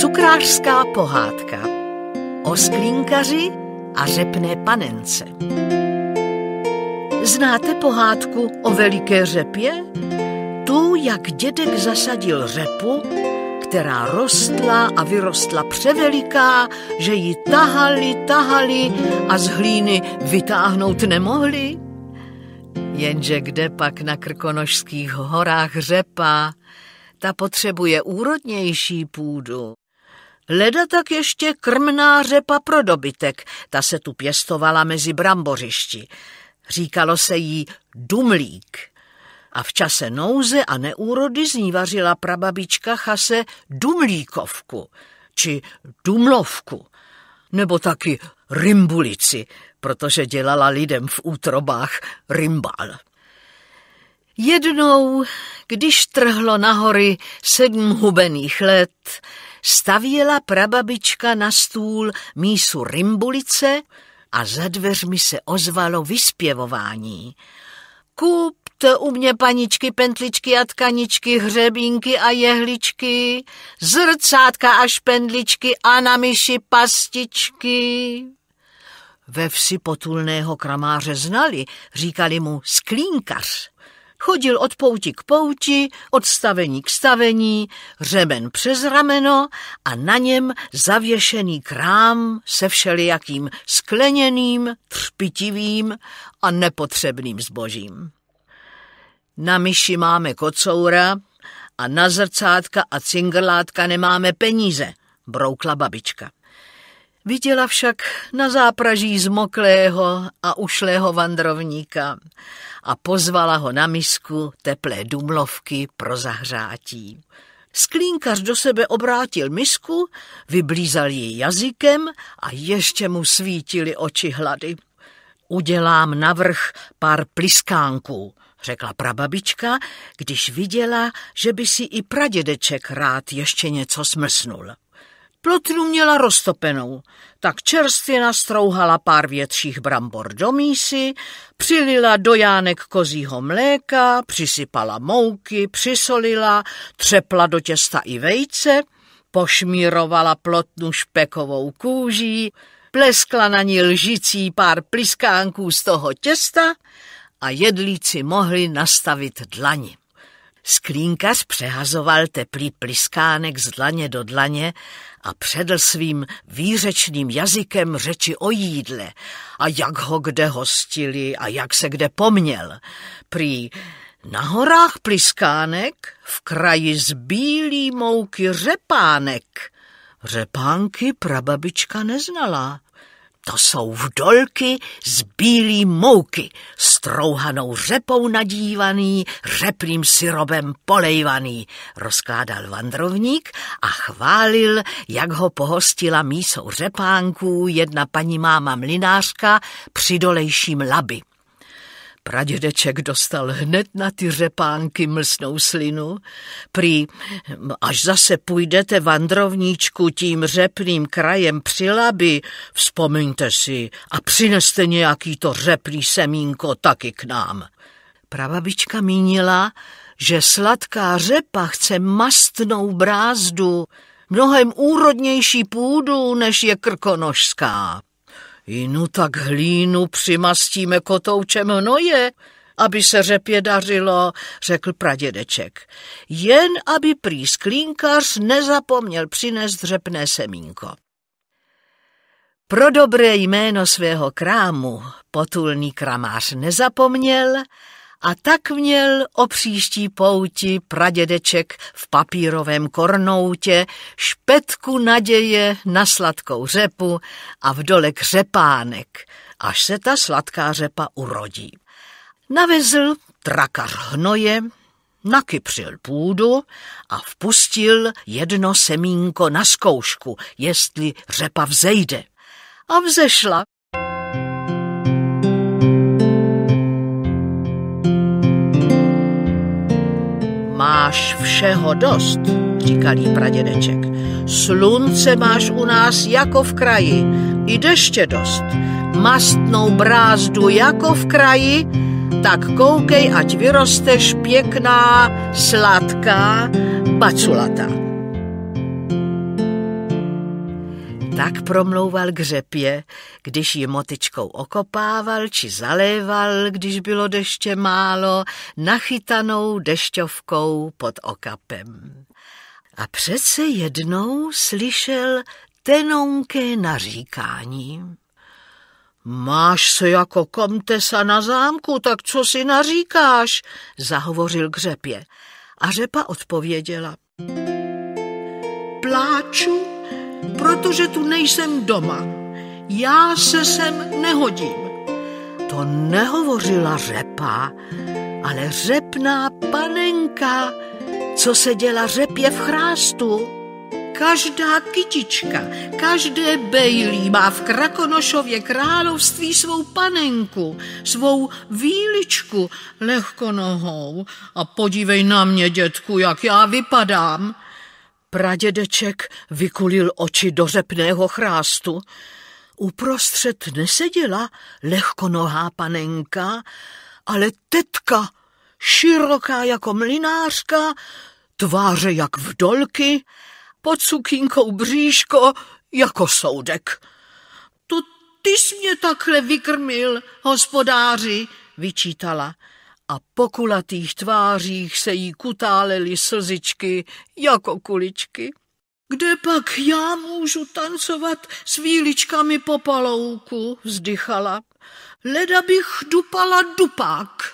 Cukrářská pohádka o sklínkaři a řepné panence. Znáte pohádku o veliké řepě? Tu, jak dědek zasadil řepu, která rostla a vyrostla převeliká, že ji tahali, tahali a z hlíny vytáhnout nemohli. Jenže kde pak na Krkonošských horách řepa? Ta potřebuje úrodnější půdu. Leda tak ještě krmná řepa pro dobytek, ta se tu pěstovala mezi brambořišti. Říkalo se jí dumlík. A v čase nouze a neúrody z ní vařila prababička chase dumlíkovku či dumlovku, nebo taky rimbulici, protože dělala lidem v útrobách rimbal. Jednou, když trhlo nahory sedm hubených let, stavěla prababička na stůl mísu rimbulice a za dveřmi se ozvalo vyspěvování. Kupte u mě paničky, pentličky a tkaničky, hřebínky a jehličky, zrcátka a špendličky a na myši pastičky. Ve vsi potulného kramáře znali, říkali mu sklínkař. Chodil od pouti k pouti, od stavení k stavení, řemen přes rameno a na něm zavěšený krám se všelijakým skleněným, třpitivým a nepotřebným zbožím. Na myši máme kocoura a na zrcátka a cingrlátka nemáme peníze, broukla babička. Viděla však na zápraží zmoklého a ušlého vandrovníka a pozvala ho na misku teplé dumlovky pro zahřátí. Sklínkař do sebe obrátil misku, vyblízal ji jazykem a ještě mu svítily oči hlady. Udělám navrh pár pliskánků, řekla prababička, když viděla, že by si i pradědeček rád ještě něco smrsnul. Plotnu měla roztopenou, tak čerstvě nastrouhala pár větších brambor do mísy, přilila do jánek kozího mléka, přisypala mouky, přisolila, třepla do těsta i vejce, pošmírovala plotnu špekovou kůží, pleskla na ní lžicí pár pliskánků z toho těsta a jedlíci mohli nastavit dlani. Sklínkař přehazoval teplý pliskánek z dlaně do dlaně a předl svým výřečným jazykem řeči o jídle a jak ho kde hostili a jak se kde poměl. Prý na horách pliskánek, v kraji z bílý mouky řepánek. Řepánky prababička neznala. To jsou vdolky z bílý mouky, strouhanou řepou nadívaný, řepným syrobem polejvaný, rozkládal vandrovník a chválil, jak ho pohostila mísou řepánků jedna paní máma mlinářka při dolejším laby. Pradědeček dostal hned na ty řepánky mlsnou slinu. Prý, až zase půjdete vandrovníčku tím řepným krajem při laby, vzpomeňte si a přineste nějaký to řeplý semínko taky k nám. Prababička mínila, že sladká řepa chce mastnou brázdu, mnohem úrodnější půdu, než je krkonožská. Jinu tak hlínu přimastíme kotoučem hnoje, aby se řepě dařilo, řekl pradědeček. Jen aby prý sklínkař nezapomněl přinést řepné semínko. Pro dobré jméno svého krámu potulný kramář nezapomněl a tak měl o příští pouti pradědeček v papírovém kornoutě špetku naděje na sladkou řepu a v dole křepánek, až se ta sladká řepa urodí. Navezl trakař hnoje, nakypřil půdu a vpustil jedno semínko na zkoušku, jestli řepa vzejde. A vzešla máš všeho dost, říkal jí pradědeček. Slunce máš u nás jako v kraji, i deště dost. Mastnou brázdu jako v kraji, tak koukej, ať vyrosteš pěkná, sladká, baculata. Tak promlouval k řepě, když ji motičkou okopával či zaléval, když bylo deště málo, nachytanou dešťovkou pod okapem. A přece jednou slyšel tenonké naříkání. Máš se jako komtesa na zámku, tak co si naříkáš? Zahovořil k řepě. A řepa odpověděla. Pláču protože tu nejsem doma. Já se sem nehodím. To nehovořila řepa, ale řepná panenka, co se děla řepě v chrástu. Každá kytička, každé bejlí má v Krakonošově království svou panenku, svou výličku lehkonohou. A podívej na mě, dětku, jak já vypadám. Pradědeček vykulil oči do řepného chrástu. Uprostřed neseděla lehkonohá panenka, ale tetka, široká jako mlinářka, tváře jak vdolky, pod sukínkou bříško jako soudek. To ty jsi mě takhle vykrmil, hospodáři, vyčítala a po kulatých tvářích se jí kutálely slzičky jako kuličky. Kde pak já můžu tancovat s výličkami po palouku, vzdychala. Leda bych dupala dupák.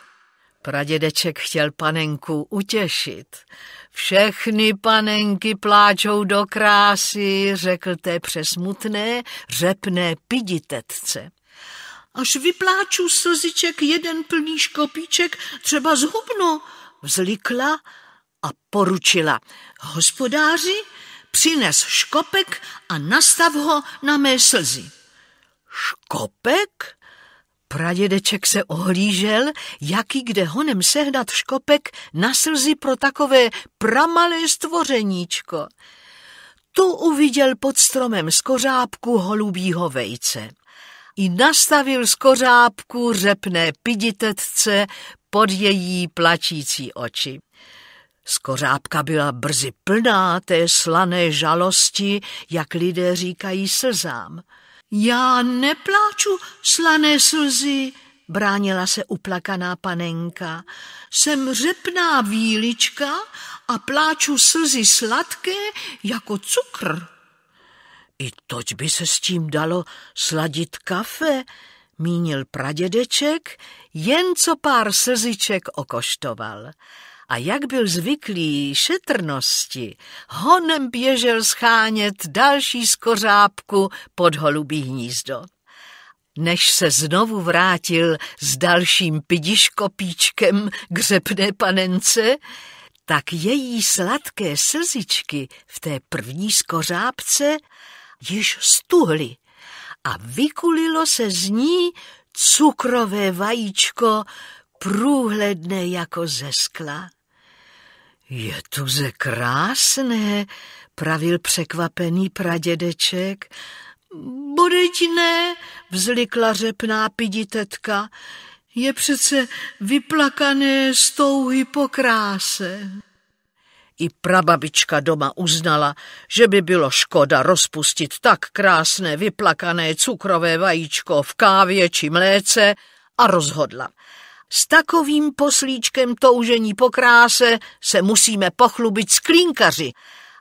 Pradědeček chtěl panenku utěšit. Všechny panenky pláčou do krásy, řekl té přesmutné, řepné piditetce. Až vypláču slziček jeden plný škopíček, třeba zhubno, vzlikla a poručila. Hospodáři, přines škopek a nastav ho na mé slzy. Škopek? Pradědeček se ohlížel, jaký kde honem sehnat škopek na slzy pro takové pramalé stvořeníčko. Tu uviděl pod stromem z kořápku holubího vejce i nastavil z kořápku řepné piditetce pod její plačící oči. Skořápka byla brzy plná té slané žalosti, jak lidé říkají slzám. Já nepláču slané slzy, bránila se uplakaná panenka. Jsem řepná výlička a pláču slzy sladké jako cukr. I toť by se s tím dalo sladit kafe, mínil pradědeček, jen co pár slziček okoštoval. A jak byl zvyklý šetrnosti, honem běžel schánět další skořápku pod holubí hnízdo. Než se znovu vrátil s dalším pidiškopíčkem k řepné panence, tak její sladké slzičky v té první skořápce již stuhly a vykulilo se z ní cukrové vajíčko průhledné jako ze skla. Je tu ze krásné, pravil překvapený pradědeček. Budeť ne, vzlikla řepná piditetka. Je přece vyplakané z touhy po kráse. I prababička doma uznala, že by bylo škoda rozpustit tak krásné vyplakané cukrové vajíčko v kávě či mléce a rozhodla. S takovým poslíčkem toužení po kráse se musíme pochlubit sklínkaři,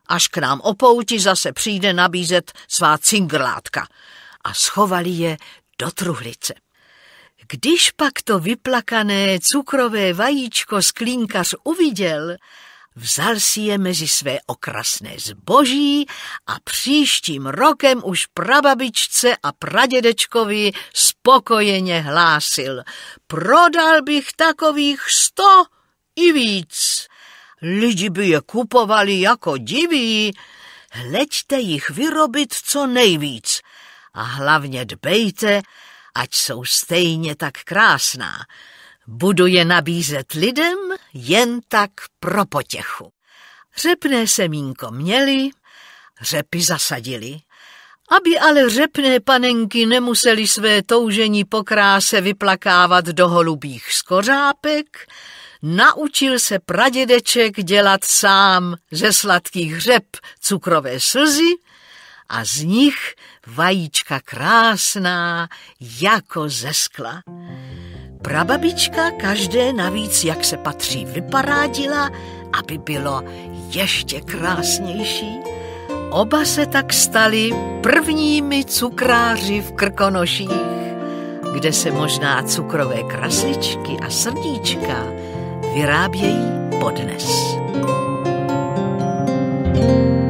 až k nám pouti zase přijde nabízet svá cingrlátka. A schovali je do truhlice. Když pak to vyplakané cukrové vajíčko sklínkař uviděl, Vzal si je mezi své okrasné zboží a příštím rokem už prababičce a pradědečkovi spokojeně hlásil. Prodal bych takových sto i víc. Lidi by je kupovali jako diví. Hleďte jich vyrobit co nejvíc a hlavně dbejte, ať jsou stejně tak krásná. Budu je nabízet lidem jen tak pro potěchu. Řepné semínko měli, řepy zasadili. Aby ale řepné panenky nemuseli své toužení po kráse vyplakávat do holubých skořápek, naučil se pradědeček dělat sám ze sladkých řep cukrové slzy a z nich vajíčka krásná jako ze skla. Prababička každé navíc, jak se patří, vyparádila, aby bylo ještě krásnější. Oba se tak stali prvními cukráři v Krkonoších, kde se možná cukrové krasličky a srdíčka vyrábějí podnes. thank you